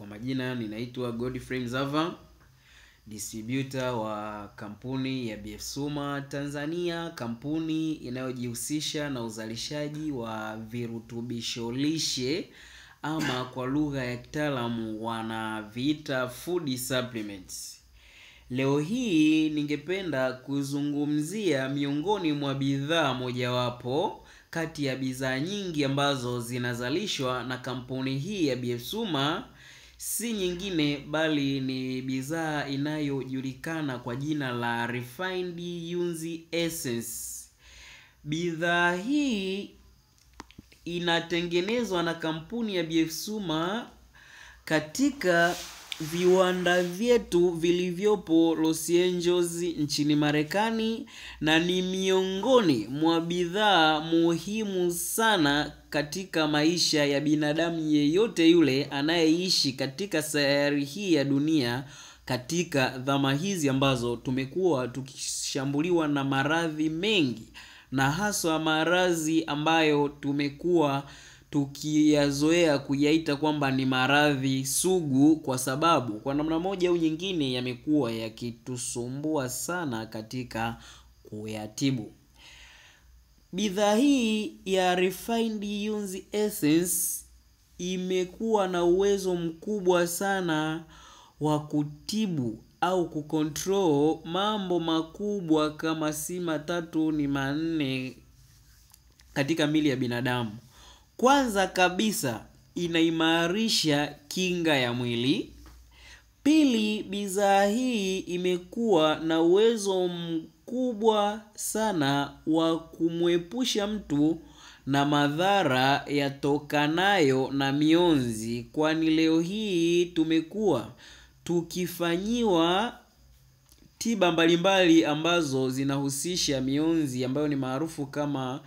Kwa majina ninaitwa Godfrey Mzava, distributor wa kampuni ya BF Suma Tanzania, kampuni inayojihusisha na uzalishaji wa virutubisho lishe ama kwa lugha ya kitaalamu wanaviita food supplements. Leo hii ningependa kuzungumzia miongoni mwa bidhaa mojawapo kati ya bidhaa nyingi ambazo zinazalishwa na kampuni hii ya BF Suma si nyingine bali ni bidhaa inayojulikana kwa jina la refined yunzi essence. Bidhaa hii inatengenezwa na kampuni ya BF Suma katika viwanda vyetu vilivyopo Los Angeles nchini Marekani na ni miongoni mwa bidhaa muhimu sana katika maisha ya binadamu yeyote yule anayeishi katika sayari hii ya dunia katika dhama hizi ambazo tumekuwa tukishambuliwa na maradhi mengi na haswa maradhi ambayo tumekuwa tukiyazoea kuyaita kwamba ni maradhi sugu kwa sababu kwa namna moja au nyingine yamekuwa yakitusumbua sana katika kuyatibu bidhaa hii ya refined yunzi essence imekuwa na uwezo mkubwa sana wa kutibu au kukontrol mambo makubwa kama si matatu ni manne katika mili ya binadamu kwanza kabisa inaimarisha kinga ya mwili pili bidhaa hii imekuwa na uwezo mkubwa sana wa kumwepusha mtu na madhara yatokanayo na mionzi kwani leo hii tumekuwa tukifanyiwa tiba mbalimbali mbali ambazo zinahusisha mionzi ambayo ni maarufu kama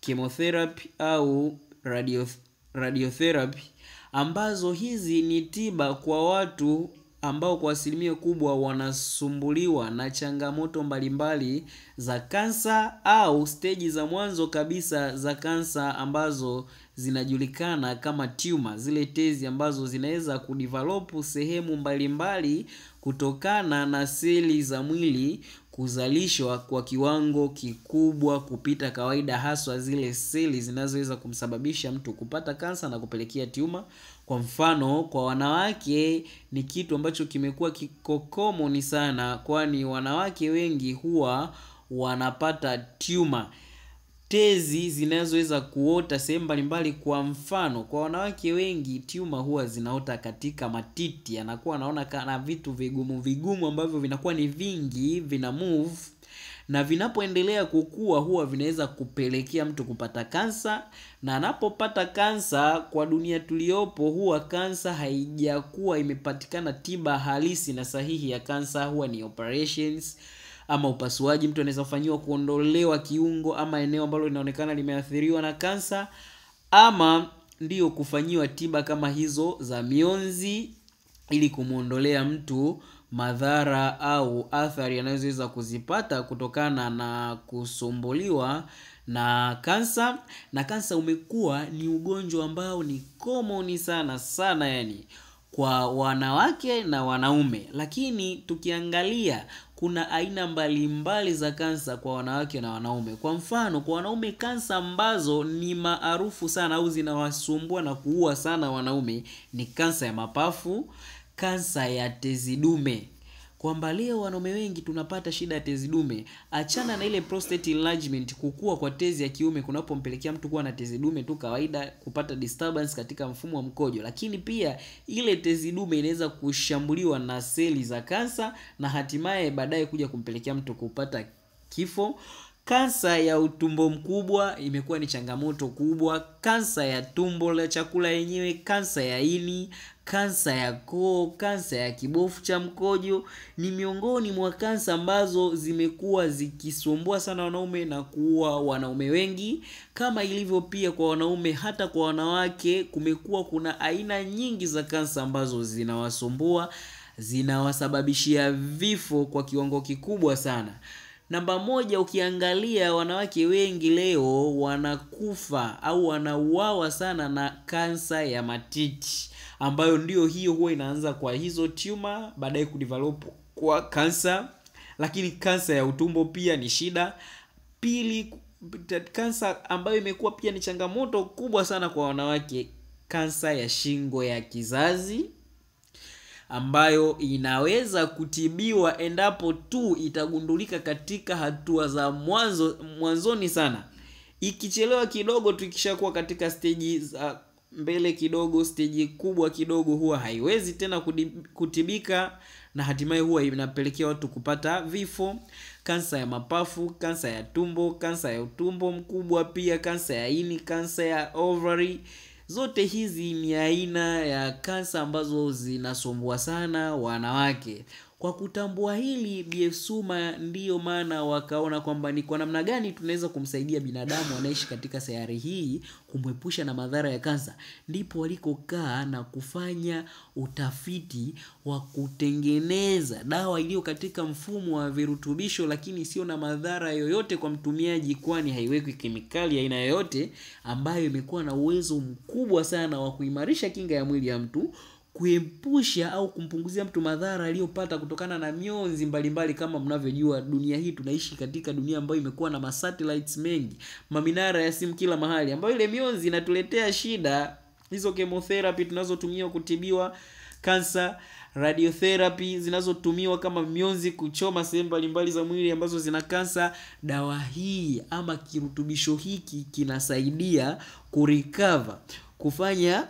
chemotherapy au radiotherapy ambazo hizi ni tiba kwa watu ambao kwa asilimia kubwa wanasumbuliwa na changamoto mbalimbali za kansa au steji za mwanzo kabisa za kansa ambazo zinajulikana kama tumor, zile tezi ambazo zinaweza kudevelop sehemu mbalimbali kutokana na seli za mwili kuzalishwa kwa kiwango kikubwa kupita kawaida, haswa zile seli zinazoweza kumsababisha mtu kupata kansa na kupelekea tiuma. Kwa mfano, kwa wanawake ni kitu ambacho kimekuwa kikokomoni sana, kwani wanawake wengi huwa wanapata tiuma tezi zinazoweza kuota sehemu mbalimbali. Kwa mfano, kwa wanawake wengi tuma huwa zinaota katika matiti, anakuwa anaona kana vitu vigumu vigumu ambavyo vinakuwa ni vingi, vina move na vinapoendelea kukua huwa vinaweza kupelekea mtu kupata kansa, na anapopata kansa, kwa dunia tuliyopo, huwa kansa haijakuwa imepatikana tiba halisi na sahihi ya kansa, huwa ni operations ama upasuaji. Mtu anaweza kufanyiwa kuondolewa kiungo ama eneo ambalo linaonekana limeathiriwa na kansa, ama ndiyo kufanyiwa tiba kama hizo za mionzi ili kumwondolea mtu madhara au athari anazoweza kuzipata kutokana na kusumbuliwa na kansa. Na kansa umekuwa ni ugonjwa ambao ni common sana sana, yani kwa wanawake na wanaume, lakini tukiangalia kuna aina mbalimbali mbali za kansa kwa wanawake na wanaume. Kwa mfano, kwa wanaume kansa ambazo ni maarufu sana au zinawasumbua na kuua sana wanaume ni kansa ya mapafu, kansa ya tezi dume kwamba leo wanaume wengi tunapata shida ya tezi dume. Achana na ile prostate enlargement, kukua kwa tezi ya kiume kunapompelekea mtu kuwa na tezi dume tu kawaida, kupata disturbance katika mfumo wa mkojo, lakini pia ile tezi dume inaweza kushambuliwa na seli za kansa na hatimaye baadaye kuja kumpelekea mtu kupata kifo Kansa ya utumbo mkubwa imekuwa ni changamoto kubwa, kansa ya tumbo la chakula yenyewe, kansa ya ini, kansa ya koo, kansa ya kibofu cha mkojo ni miongoni mwa kansa ambazo zimekuwa zikisumbua sana wanaume na kuua wanaume wengi, kama ilivyo pia kwa wanaume. Hata kwa wanawake kumekuwa kuna aina nyingi za kansa ambazo zinawasumbua, zinawasababishia vifo kwa kiwango kikubwa sana namba moja ukiangalia wanawake wengi leo wanakufa au wanauawa sana na kansa ya matiti ambayo ndio hiyo huwa inaanza kwa hizo tuma baadaye kudevelop kwa kansa lakini kansa ya utumbo pia ni shida pili kansa ambayo imekuwa pia ni changamoto kubwa sana kwa wanawake kansa ya shingo ya kizazi ambayo inaweza kutibiwa endapo tu itagundulika katika hatua za mwanzo mwanzoni sana ikichelewa kidogo tu katika steji za mbele kidogo steji kubwa kidogo huwa haiwezi tena kutibika na hatimaye huwa inapelekea watu kupata vifo kansa ya mapafu kansa ya tumbo kansa ya utumbo mkubwa pia kansa ya ini kansa ya ovary Zote hizi ni aina ya kansa ambazo zinasumbua sana wanawake. Kwa kutambua hili biesuma ndiyo maana wakaona kwamba ni kwa namna gani tunaweza kumsaidia binadamu anaishi katika sayari hii kumwepusha na madhara ya kansa. Ndipo walikokaa na kufanya utafiti wa kutengeneza dawa iliyo katika mfumo wa virutubisho, lakini sio na madhara yoyote kwa mtumiaji, kwani haiwekwi kemikali aina yoyote, ambayo imekuwa na uwezo mkubwa sana wa kuimarisha kinga ya mwili ya mtu kuepusha au kumpunguzia mtu madhara aliyopata kutokana na mionzi mbalimbali mbali. Kama mnavyojua dunia hii tunaishi katika dunia ambayo imekuwa na masatellites mengi, maminara ya simu kila mahali, ambayo ile mionzi inatuletea shida. Hizo chemotherapy tunazotumia kutibiwa kansa, radiotherapy zinazotumiwa kama mionzi kuchoma sehemu mbalimbali za mwili ambazo zina kansa, dawa hii ama kirutubisho hiki kinasaidia kurecover kufanya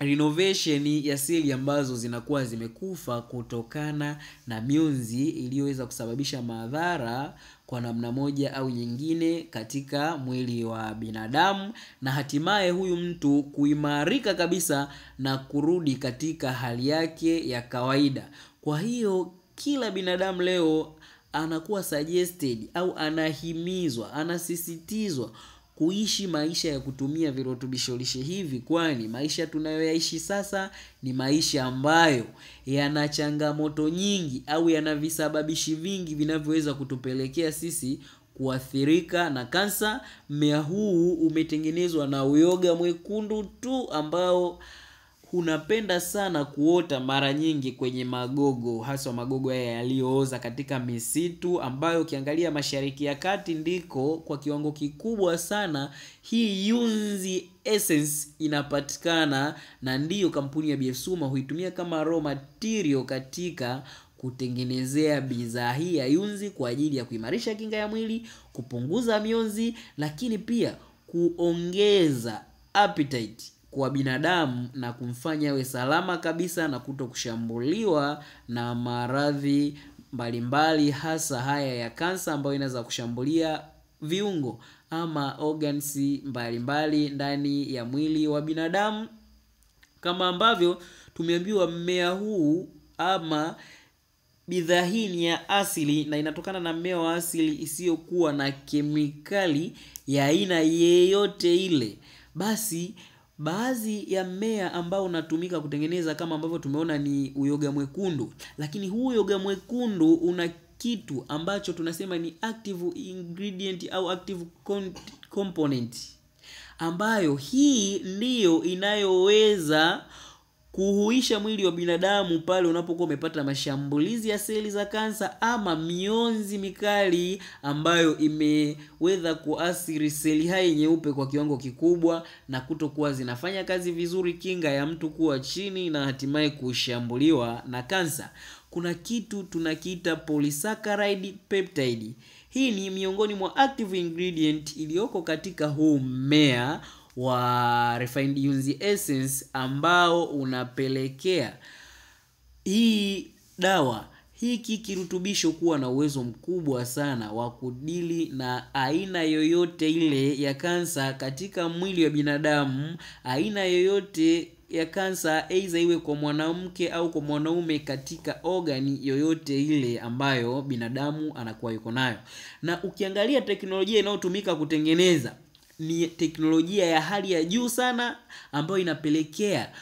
renovation ya seli ambazo zinakuwa zimekufa kutokana na mionzi iliyoweza kusababisha madhara kwa namna moja au nyingine katika mwili wa binadamu na hatimaye huyu mtu kuimarika kabisa na kurudi katika hali yake ya kawaida. Kwa hiyo kila binadamu leo anakuwa suggested au anahimizwa, anasisitizwa kuishi maisha ya kutumia virutubisho lishe hivi, kwani maisha tunayoyaishi sasa ni maisha ambayo yana changamoto nyingi au yana visababishi vingi vinavyoweza kutupelekea sisi kuathirika na kansa. Mmea huu umetengenezwa na uyoga mwekundu tu ambao unapenda sana kuota mara nyingi kwenye magogo, haswa magogo haya yaliyooza katika misitu ambayo ukiangalia Mashariki ya Kati ndiko kwa kiwango kikubwa sana hii yunzi essence inapatikana, na ndiyo kampuni ya BF Suma huitumia kama raw material katika kutengenezea bidhaa hii ya yunzi kwa ajili ya kuimarisha kinga ya mwili, kupunguza mionzi, lakini pia kuongeza appetite kwa binadamu na kumfanya awe salama kabisa na kuto kushambuliwa na maradhi mbalimbali hasa haya ya kansa ambayo inaweza kushambulia viungo ama organs mbalimbali ndani ya mwili wa binadamu kama ambavyo tumeambiwa mmea huu ama bidhaa hii ni ya asili na inatokana na mmea wa asili isiyokuwa na kemikali ya aina yeyote ile basi Baadhi ya mmea ambao unatumika kutengeneza kama ambavyo tumeona ni uyoga mwekundu, lakini huu uyoga mwekundu una kitu ambacho tunasema ni active ingredient au active component ambayo hii ndiyo inayoweza kuhuisha mwili wa binadamu pale unapokuwa umepata mashambulizi ya seli za kansa ama mionzi mikali ambayo imeweza kuathiri seli hai nyeupe kwa kiwango kikubwa na kutokuwa zinafanya kazi vizuri kinga ya mtu kuwa chini na hatimaye kushambuliwa na kansa kuna kitu tunakiita polysaccharide peptide hii ni miongoni mwa active ingredient iliyoko katika huu mmea wa refined uzi essence ambao unapelekea hii dawa hiki kirutubisho kuwa na uwezo mkubwa sana wa kudili na aina yoyote ile ya kansa katika mwili wa binadamu aina yoyote ya kansa aidha iwe kwa mwanamke au kwa mwanaume katika ogani yoyote ile ambayo binadamu anakuwa yuko nayo na ukiangalia teknolojia inayotumika kutengeneza ni teknolojia ya hali ya juu sana ambayo inapelekea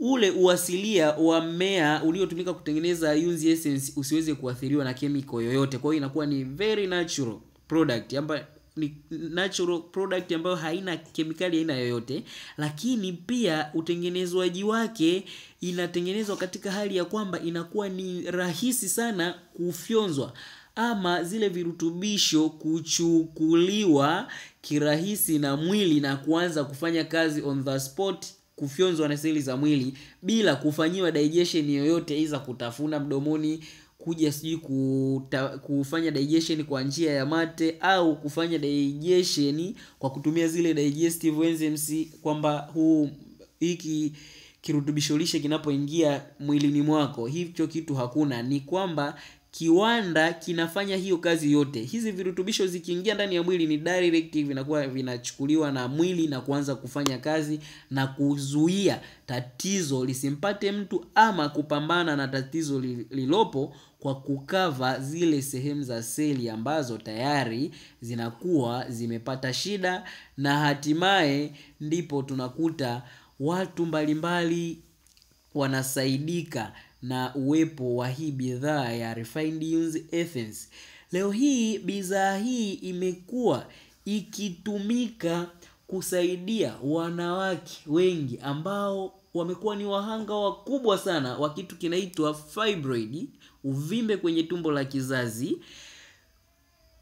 ule uasilia wa mmea uliotumika kutengeneza yunzi essence usiweze kuathiriwa na chemical yoyote. Kwa hiyo inakuwa ni very natural product amba, ni natural product ambayo haina kemikali aina yoyote, lakini pia utengenezwaji wake inatengenezwa katika hali ya kwamba inakuwa ni rahisi sana kufyonzwa ama zile virutubisho kuchukuliwa kirahisi na mwili na kuanza kufanya kazi on the spot kufyonzwa na seli za mwili bila kufanyiwa digestion yoyote iza kutafuna mdomoni kuja sijui kufanya digestion kwa njia ya mate au kufanya digestion kwa kutumia zile digestive enzymes kwamba huu hiki kirutubisho lishe kinapoingia mwilini mwako hicho kitu hakuna ni kwamba kiwanda kinafanya hiyo kazi yote. Hizi virutubisho zikiingia ndani ya mwili ni direct vinakuwa vinachukuliwa na mwili na kuanza kufanya kazi na kuzuia tatizo lisimpate mtu ama kupambana na tatizo lilopo kwa kukava zile sehemu za seli ambazo tayari zinakuwa zimepata shida, na hatimaye ndipo tunakuta watu mbalimbali wanasaidika na uwepo wa hii bidhaa ya refined use ethens. Leo hii bidhaa hii imekuwa ikitumika kusaidia wanawake wengi ambao wamekuwa ni wahanga wakubwa sana wa kitu kinaitwa fibroid, uvimbe kwenye tumbo la kizazi,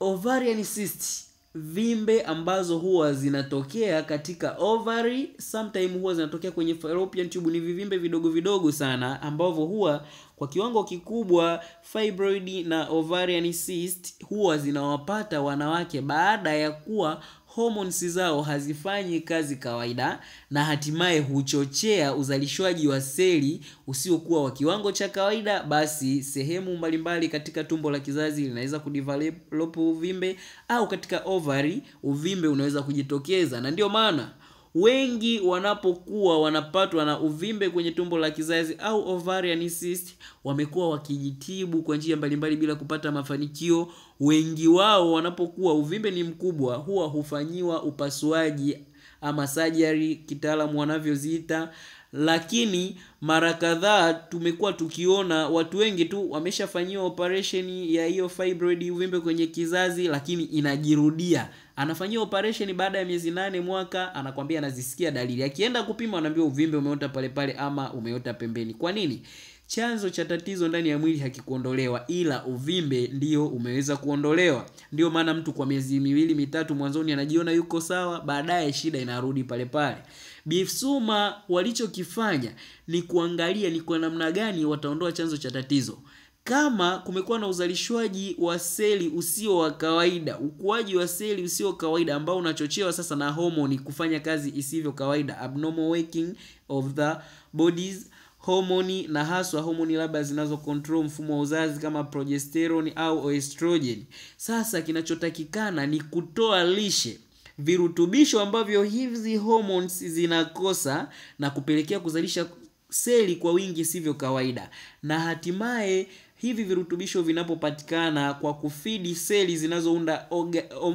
ovarian cyst vimbe ambazo huwa zinatokea katika ovary sometime huwa zinatokea kwenye fallopian tube ni vivimbe vidogo vidogo sana ambavyo huwa kwa kiwango kikubwa fibroid na ovarian cyst huwa zinawapata wanawake baada ya kuwa hormones zao hazifanyi kazi kawaida na hatimaye huchochea uzalishwaji wa seli usiokuwa wa kiwango cha kawaida, basi sehemu mbalimbali katika tumbo la kizazi linaweza kudevelop uvimbe au katika ovary uvimbe unaweza kujitokeza, na ndio maana Wengi wanapokuwa wanapatwa na uvimbe kwenye tumbo la kizazi au ovarian cyst wamekuwa wakijitibu kwa njia mbalimbali bila kupata mafanikio. Wengi wao wanapokuwa uvimbe ni mkubwa huwa hufanyiwa upasuaji ama surgery kitaalamu wanavyoziita lakini mara kadhaa tumekuwa tukiona watu wengi tu wameshafanyiwa operation ya hiyo fibroid uvimbe kwenye kizazi lakini inajirudia anafanyia operation baada ya miezi nane mwaka, anakwambia anazisikia dalili. Akienda kupima anaambiwa uvimbe umeota pale ama umeota pembeni. Kwa nini? chanzo cha tatizo ndani ya mwili hakikuondolewa ila uvimbe ndio umeweza kuondolewa ndio maana mtu kwa miezi miwili mitatu mwanzoni anajiona yuko sawa baadaye shida inarudi pale pale bifsuma walichokifanya ni kuangalia ni kwa namna gani wataondoa chanzo cha tatizo kama kumekuwa na uzalishwaji wa seli usio wa kawaida, ukuaji wa seli usio kawaida ambao unachochewa sasa na homoni kufanya kazi isivyo kawaida, abnormal working of the bodies homoni na haswa homoni labda zinazokontrol mfumo wa uzazi kama progesterone au estrogen. Sasa kinachotakikana ni kutoa lishe virutubisho ambavyo hizi hormones zinakosa na kupelekea kuzalisha seli kwa wingi sivyo kawaida na hatimaye hivi virutubisho vinapopatikana kwa kufidi seli zinazounda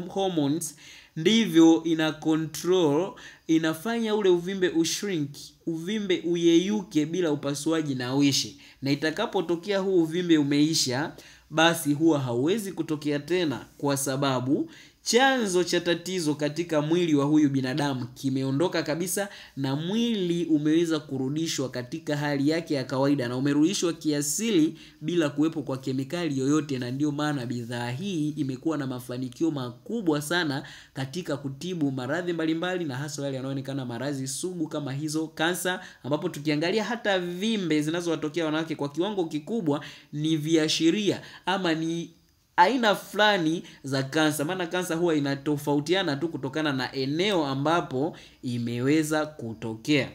hormones ndivyo ina control inafanya ule uvimbe ushrink uvimbe uyeyuke bila upasuaji na uishi na itakapotokea huu uvimbe umeisha basi huwa hauwezi kutokea tena kwa sababu chanzo cha tatizo katika mwili wa huyu binadamu kimeondoka kabisa na mwili umeweza kurudishwa katika hali yake ya kawaida na umerudishwa kiasili bila kuwepo kwa kemikali yoyote na ndio maana bidhaa hii imekuwa na mafanikio makubwa sana katika kutibu maradhi mbalimbali na hasa yale yanayoonekana maradhi sugu kama hizo kansa ambapo tukiangalia hata vimbe zinazowatokea wanawake kwa kiwango kikubwa ni viashiria ama ni aina fulani za kansa, maana kansa huwa inatofautiana tu kutokana na eneo ambapo imeweza kutokea.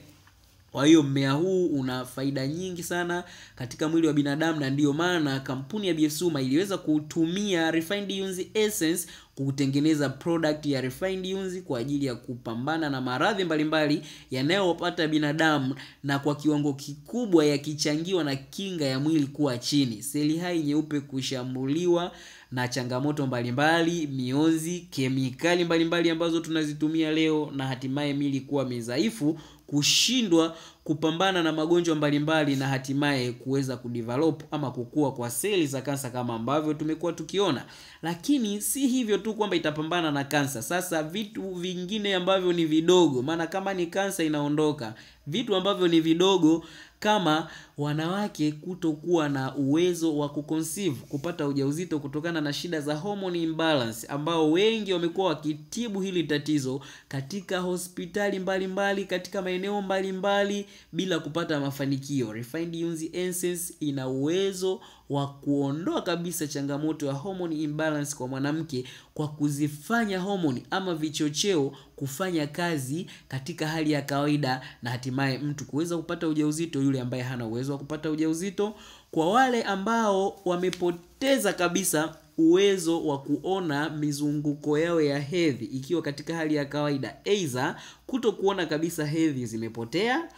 Kwa hiyo mmea huu una faida nyingi sana katika mwili wa binadamu, na ndiyo maana kampuni ya BF Suma iliweza kutumia refined yunzi essence kutengeneza product ya refined yunzi kwa ajili ya kupambana na maradhi mbalimbali yanayopata binadamu, na kwa kiwango kikubwa yakichangiwa na kinga ya mwili kuwa chini, seli hai nyeupe kushambuliwa na changamoto mbalimbali, mionzi, kemikali mbalimbali ambazo tunazitumia leo, na hatimaye mili kuwa midhaifu kushindwa kupambana na magonjwa mbalimbali na hatimaye kuweza kudevelop ama kukua kwa seli za kansa kama ambavyo tumekuwa tukiona. Lakini si hivyo tu kwamba itapambana na kansa, sasa vitu vingine ambavyo ni vidogo, maana kama ni kansa inaondoka, vitu ambavyo ni vidogo kama wanawake kutokuwa na uwezo wa kuconceive, kupata ujauzito kutokana na shida za hormone imbalance, ambao wengi wamekuwa wakitibu hili tatizo katika hospitali mbalimbali mbali, katika maeneo mbalimbali bila kupata mafanikio. Refined Yunzi Essence ina uwezo wa kuondoa kabisa changamoto ya homoni imbalance kwa mwanamke kwa kuzifanya homoni ama vichocheo kufanya kazi katika hali ya kawaida na hatimaye mtu kuweza kupata ujauzito, yule ambaye hana uwezo wa kupata ujauzito, kwa wale ambao wamepoteza kabisa uwezo wa kuona mizunguko yao ya hedhi ikiwa katika hali ya kawaida, aidha kuto kuona kabisa hedhi zimepotea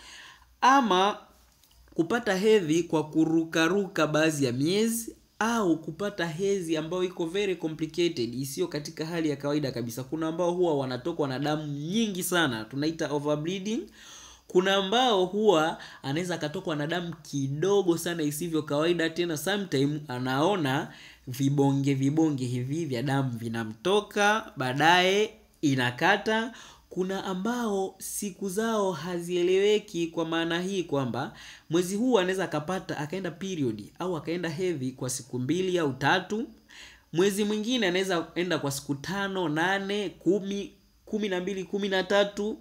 ama kupata hedhi kwa kurukaruka baadhi ya miezi au kupata hezi ambayo iko very complicated isiyo katika hali ya kawaida kabisa. Kuna ambao huwa wanatokwa na damu nyingi sana, tunaita overbleeding. Kuna ambao huwa anaweza akatokwa na damu kidogo sana isivyo kawaida, tena sometime anaona vibonge vibonge hivi vya damu vinamtoka, baadaye inakata kuna ambao siku zao hazieleweki kwa maana hii kwamba mwezi huu anaweza akapata akaenda period au akaenda hedhi kwa siku mbili au tatu mwezi mwingine anaweza enda kwa siku tano nane kumi kumi na mbili kumi na tatu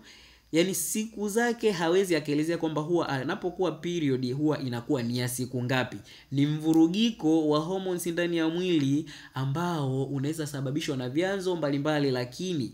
yaani siku zake hawezi akaelezea kwamba huwa anapokuwa period huwa inakuwa ni ya siku ngapi ni mvurugiko wa hormones ndani ya mwili ambao unaweza sababishwa na vyanzo mbalimbali lakini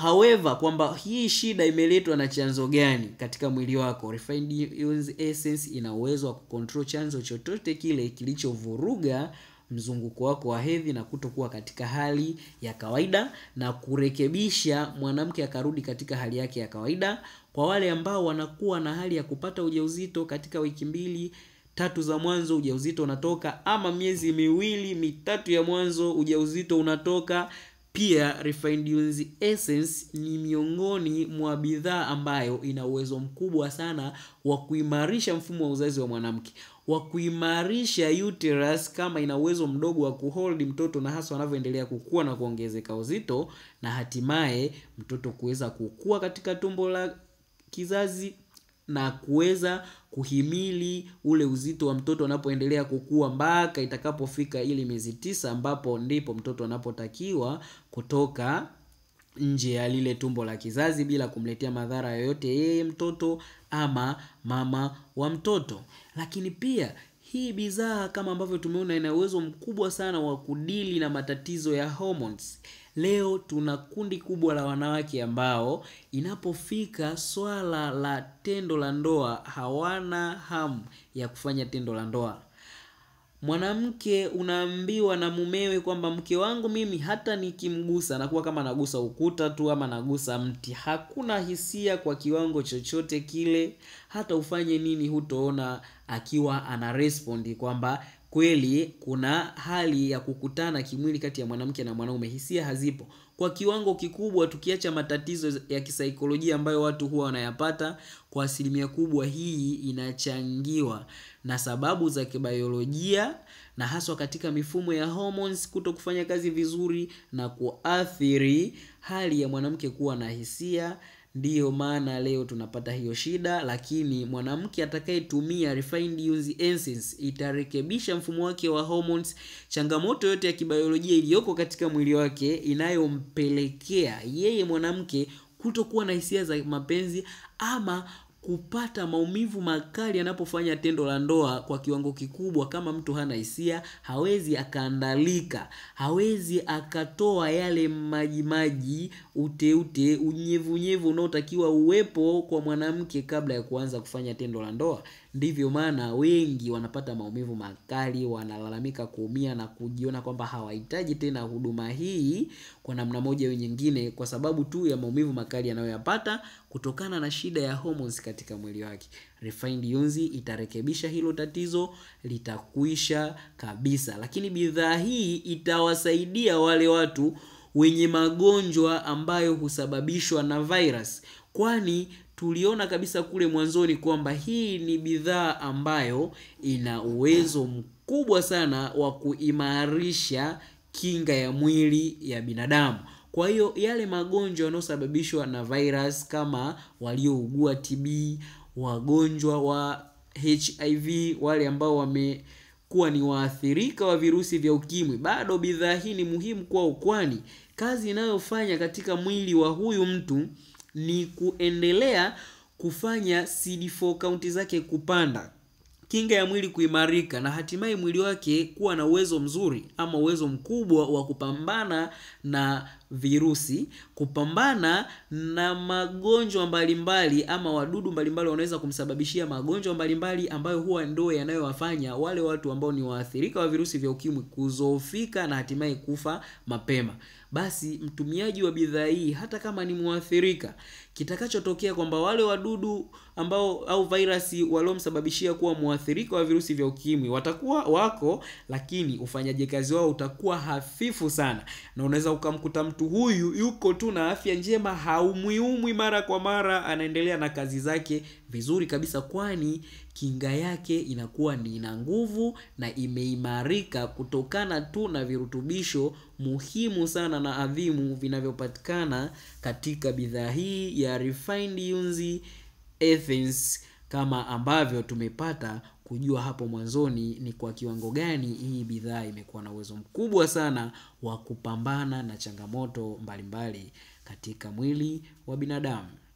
however kwamba hii shida imeletwa na chanzo gani katika mwili wako refined essence ina uwezo wa kucontrol chanzo chochote kile kilichovuruga mzunguko wako wa hedhi na kutokuwa katika hali ya kawaida na kurekebisha mwanamke akarudi katika hali yake ya kawaida kwa wale ambao wanakuwa na hali ya kupata ujauzito katika wiki mbili tatu za mwanzo ujauzito unatoka ama miezi miwili mitatu ya mwanzo ujauzito unatoka pia refined uses essence ni miongoni mwa bidhaa ambayo ina uwezo mkubwa sana wa kuimarisha mfumo wa uzazi wa mwanamke, wa kuimarisha uterus kama ina uwezo mdogo wa kuhold mtoto, na hasa wanavyoendelea kukua na kuongezeka uzito, na hatimaye mtoto kuweza kukua katika tumbo la kizazi na kuweza kuhimili ule uzito wa mtoto anapoendelea kukua mpaka itakapofika ili miezi tisa ambapo ndipo mtoto anapotakiwa kutoka nje ya lile tumbo la kizazi bila kumletea madhara yoyote yeye mtoto ama mama wa mtoto. Lakini pia hii bidhaa kama ambavyo tumeona ina uwezo mkubwa sana wa kudili na matatizo ya hormones. Leo tuna kundi kubwa la wanawake ambao inapofika swala la tendo la ndoa hawana hamu ya kufanya tendo la ndoa. Mwanamke unaambiwa na mumewe kwamba mke wangu mimi hata nikimgusa nakuwa kama nagusa ukuta tu ama nagusa mti. Hakuna hisia kwa kiwango chochote kile, hata ufanye nini, hutoona akiwa anarespondi kwamba kweli kuna hali ya kukutana kimwili kati ya mwanamke na mwanaume, hisia hazipo kwa kiwango kikubwa, tukiacha matatizo ya kisaikolojia ambayo watu huwa wanayapata. Kwa asilimia kubwa, hii inachangiwa na sababu za kibayolojia na haswa katika mifumo ya hormones kuto kufanya kazi vizuri na kuathiri hali ya mwanamke kuwa na hisia Ndiyo maana leo tunapata hiyo shida, lakini mwanamke atakayetumia refined itarekebisha mfumo wake wa hormones, changamoto yote ya kibayolojia iliyoko katika mwili wake inayompelekea yeye mwanamke kutokuwa na hisia za mapenzi ama kupata maumivu makali anapofanya tendo la ndoa kwa kiwango kikubwa kama mtu hana hisia hawezi akaandalika hawezi akatoa yale majimaji uteute unyevunyevu unaotakiwa uwepo kwa mwanamke kabla ya kuanza kufanya tendo la ndoa Ndivyo maana wengi wanapata maumivu makali, wanalalamika kuumia na kujiona kwamba hawahitaji tena huduma hii kwa namna moja au nyingine, kwa sababu tu ya maumivu makali yanayoyapata kutokana na shida ya hormones katika mwili wake. Refined Yunzi itarekebisha hilo tatizo, litakuisha kabisa. Lakini bidhaa hii itawasaidia wale watu wenye magonjwa ambayo husababishwa na virus, kwani tuliona kabisa kule mwanzoni kwamba hii ni bidhaa ambayo ina uwezo mkubwa sana wa kuimarisha kinga ya mwili ya binadamu. Kwa hiyo yale magonjwa yanayosababishwa na virus kama waliougua TB, wagonjwa wa HIV, wale ambao wame kuwa ni waathirika wa virusi vya ukimwi, bado bidhaa hii ni muhimu kwao, kwani kazi inayofanya katika mwili wa huyu mtu ni kuendelea kufanya CD4 kaunti zake kupanda kinga ya mwili kuimarika na hatimaye mwili wake kuwa na uwezo mzuri ama uwezo mkubwa wa kupambana na virusi, kupambana na magonjwa mbalimbali ama wadudu mbalimbali wanaweza kumsababishia magonjwa mbalimbali ambayo huwa ndo yanayowafanya wale watu ambao ni waathirika wa virusi vya ukimwi kuzofika na hatimaye kufa mapema basi mtumiaji wa bidhaa hii hata kama ni mwathirika, kitakachotokea kwamba wale wadudu ambao au vairasi waliomsababishia kuwa mwathirika wa virusi vya ukimwi watakuwa wako, lakini ufanyaji kazi wao utakuwa hafifu sana, na unaweza ukamkuta mtu huyu yuko tu na afya njema, haumwiumwi mara kwa mara, anaendelea na kazi zake vizuri kabisa, kwani kinga yake inakuwa ni ina nguvu na imeimarika kutokana tu na virutubisho muhimu sana na adhimu vinavyopatikana katika bidhaa hii ya refined yunzi essence kama ambavyo tumepata kujua hapo mwanzoni ni kwa kiwango gani hii bidhaa imekuwa na uwezo mkubwa sana wa kupambana na changamoto mbalimbali mbali katika mwili wa binadamu.